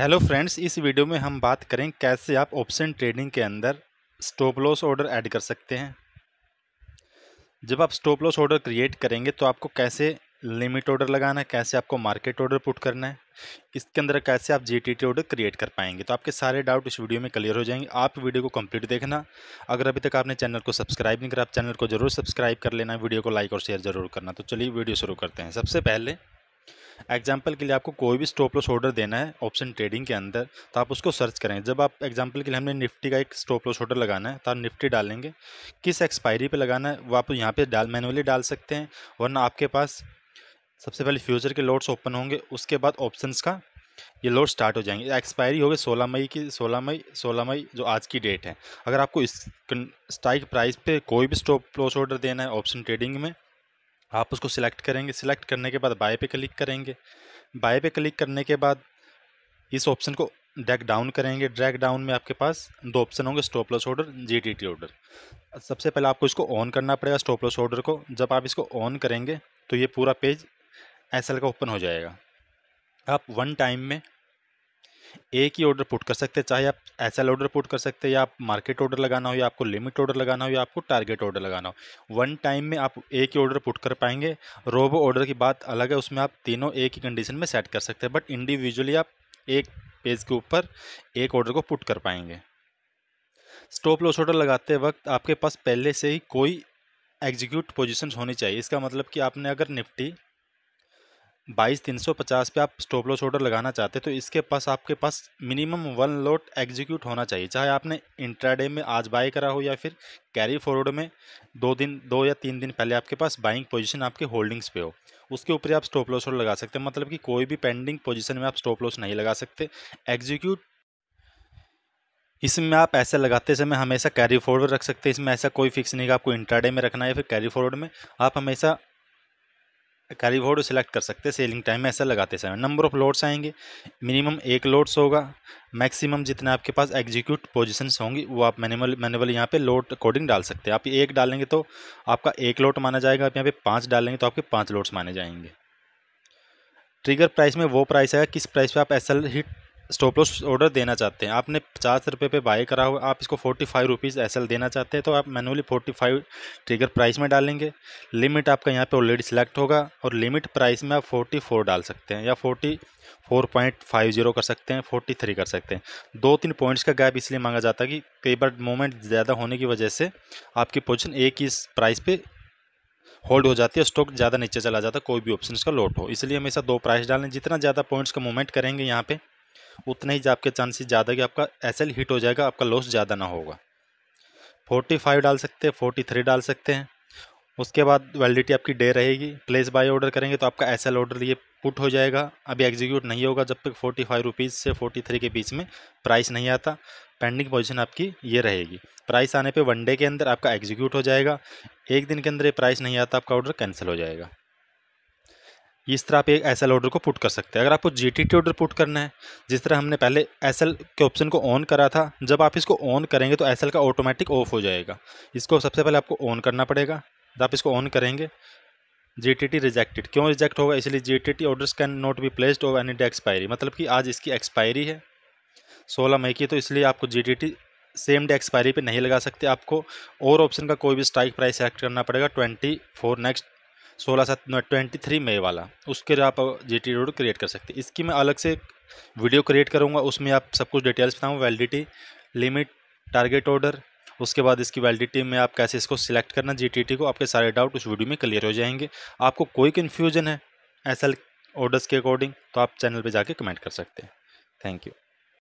hello friends इस video में हम बात करें कैसे आप ऑप्शन ट्रेडिंग के अंदर स्टॉप लॉस ऑर्डर ऐड कर सकते हैं जब आप स्टॉप लॉस ऑर्डर क्रिएट करेंगे तो आपको कैसे लिमिट ऑर्डर लगाना है कैसे आपको मार्केट ऑर्डर पुट करना है इसके अंदर कैसे आप जीटीटी ऑर्डर क्रिएट कर पाएंगे तो आपके सारे डाउट इस वीडियो में क्लियर हो जाएंगे आप वीडियो को कंप्लीट देखना अगर अभी तक आपने चैनल को सब्सक्राइब नहीं करा आप चैनल को जरूर सब्सक्राइब कर लेना वीडियो को लाइक और शेयर जरूर करना तो चलिए वीडियो शुरू करते हैं सबसे पहले एग्जाम्पल के लिए आपको कोई भी स्टॉप लॉस ऑर्डर देना है ऑप्शन ट्रेडिंग के अंदर तो आप उसको सर्च करेंगे जब आप एग्जाम्पल के लिए हमने निफ्टी का एक स्टॉप लॉस ऑर्डर लगाना है तो आप निफ्टी डालेंगे किस एक्सपायरी पे लगाना है वो आप यहाँ पे डाल मैनुअली डाल सकते हैं वरना आपके पास सबसे पहले फ्यूचर के लोड्स ओपन होंगे उसके बाद ऑप्शन का ये लोड स्टार्ट हो जाएंगे एक्सपायरी होगी सोलह मई की सोलह मई सोलह मई जो आज की डेट है अगर आपको इस स्ट्राइक प्राइस पे कोई भी स्टॉप लॉस ऑर्डर देना है ऑप्शन ट्रेडिंग में आप उसको सिलेक्ट करेंगे सिलेक्ट करने के बाद बाय पे क्लिक करेंगे बाय पे क्लिक करने के बाद इस ऑप्शन को ड्रैग डाउन करेंगे ड्रैग डाउन में आपके पास दो ऑप्शन होंगे stop loss order GTT order सबसे पहले आपको इसको ऑन करना पड़ेगा स्टॉप लॉस ऑर्डर को जब आप इसको ऑन करेंगे तो ये पूरा पेज एसएल का ओपन हो जाएगा आप वन टाइम में एक ही ऑर्डर पुट कर सकते हैं चाहे आप एस ऑर्डर पुट कर सकते हैं या आप मार्केट ऑर्डर लगाना हो या आपको लिमिट ऑर्डर लगाना हो या आपको टारगेट ऑर्डर लगाना हो वन टाइम में आप एक ही ऑर्डर पुट कर पाएंगे रोबो ऑर्डर की बात अलग है उसमें आप तीनों एक ही कंडीशन में सेट कर सकते हैं बट इंडिविजुअली आप एक पेज के ऊपर एक ऑर्डर को पुट कर पाएंगे स्टॉप लॉस ऑर्डर लगाते वक्त आपके पास पहले से ही कोई एग्जीक्यूट पोजिशन होनी चाहिए इसका मतलब कि आपने अगर निफ्टी बाईस तीन सौ पचास पे आप स्टॉप लॉस ऑर्डर लगाना चाहते हैं तो इसके पास आपके पास मिनिमम वन लॉट एग्जीक्यूट होना चाहिए चाहे आपने इंट्राडे में आज बाय करा हो या फिर कैरी फॉरवर्ड में दो दिन दो या तीन दिन पहले आपके पास बाइंग पोजीशन आपके होल्डिंग्स पे हो उसके ऊपर आप स्टॉप लॉस ऑर्डर लगा सकते हैं मतलब कि कोई भी पेंडिंग पोजिशन में आप स्टॉप लॉस नहीं लगा सकते एग्जीक्यूट इसमें आप ऐसे लगाते समय हमेशा कैरी फॉरवर्ड रख सकते हैं इसमें ऐसा कोई फिक्स नहीं है आपको इंट्राडे में रखना है या फिर कैरी फॉरवर्ड में आप हमेशा कैरी फॉरवर्ड सेलेक्ट कर सकते हैं सेलिंग टाइम में ऐसा लगाते समय नंबर ऑफ लोड्स आएंगे मिनिमम एक लोड्स होगा मैक्सिमम जितने आपके पास एग्जीक्यूट पोजीशंस होंगी वो आप मैनुअल मैनुअल यहाँ पे लोड अकॉर्डिंग डाल सकते हैं आप एक डालेंगे तो आपका एक लोड माना जाएगा आप यहाँ पे पाँच डालेंगे तो आपके पाँच लोड्स माने जाएंगे ट्रिगर प्राइस में वो प्राइस है किस प्राइस पर आप S L hit stop loss order देना चाहते हैं आपने पचास रुपये पे बाई करा हुआ आप इसको फोर्टी फाइव रुपीज़ एस देना चाहते हैं तो आप manually forty five trigger price में डालेंगे लिमिट आपका यहाँ पे ऑलरेडी सिलेक्ट होगा और लिमिट प्राइस में आप फोर्टी फोर डाल सकते हैं या forty four point five zero कर सकते हैं फोर्टी थ्री कर सकते हैं दो तीन पॉइंट्स का गैप इसलिए मांगा जाता है कि कई बार मूवमेंट ज़्यादा होने की वजह से आपकी पोजिशन एक ही प्राइस पर होल्ड हो जाती है स्टॉक ज़्यादा नीचे चला जाता है कोई भी ऑप्शन का लोट हो इसलिए हमेशा दो प्राइस डालें जितना ज़्यादा पॉइंट्स का मूवमेंट करेंगे यहाँ पर उतने ही आपके चांसेस ज़्यादा कि आपका एस हिट हो जाएगा आपका लॉस ज़्यादा ना होगा फोर्टी फाइव डाल सकते हैं फोर्टी थ्री डाल सकते हैं उसके बाद वैलिडिटी आपकी डे रहेगी प्लेस बाय ऑर्डर करेंगे तो आपका एस ऑर्डर ये पुट हो जाएगा अभी एग्जीक्यूट नहीं होगा जब तक फोर्टी फाइव रुपीज़ से फोर्टी थ्री के बीच में प्राइस नहीं आता पेंडिंग पोजीशन आपकी ये रहेगी प्राइस आने पे वन डे के अंदर आपका एग्जीक्यूट हो जाएगा एक दिन के अंदर ये प्राइस नहीं आता आपका ऑर्डर कैंसिल हो जाएगा इस तरह आप एक एस ऑर्डर को पुट कर सकते हैं अगर आपको जी टी ऑर्डर पुट करना है जिस तरह हमने पहले एस के ऑप्शन को ऑन करा था जब आप इसको ऑन करेंगे तो एस का ऑटोमेटिक ऑफ हो जाएगा इसको सबसे पहले आपको ऑन करना पड़ेगा जब आप इसको ऑन करेंगे जी टी टी रिजेक्टेड क्यों रिजेक्ट होगा इसलिए G T T orders can not be placed over any day expiry मतलब कि आज इसकी एक्सपायरी है सोलह मई की तो इसलिए आपको G T T same day expiry पे नहीं लगा सकते आपको और ऑप्शन का कोई भी स्ट्राइक प्राइस सेलेक्ट करना पड़ेगा ट्वेंटी फोर नेक्स्ट सोलह सात ट्वेंटी थ्री मई वाला उसके लिए आप जे टी रोड क्रिएट कर सकते हैं इसकी मैं अलग से वीडियो क्रिएट करूँगा उसमें आप सब कुछ डिटेल्स बताऊँ वैलिडिटी लिमिट टारगेट ऑर्डर उसके बाद इसकी वैलिडिटी में आप कैसे इसको सिलेक्ट करना जी को आपके सारे डाउट उस वीडियो में क्लियर हो जाएंगे आपको कोई कन्फ्यूजन है एस ऑर्डर्स के अकॉर्डिंग तो आप चैनल पर जाके कमेंट कर सकते हैं थैंक यू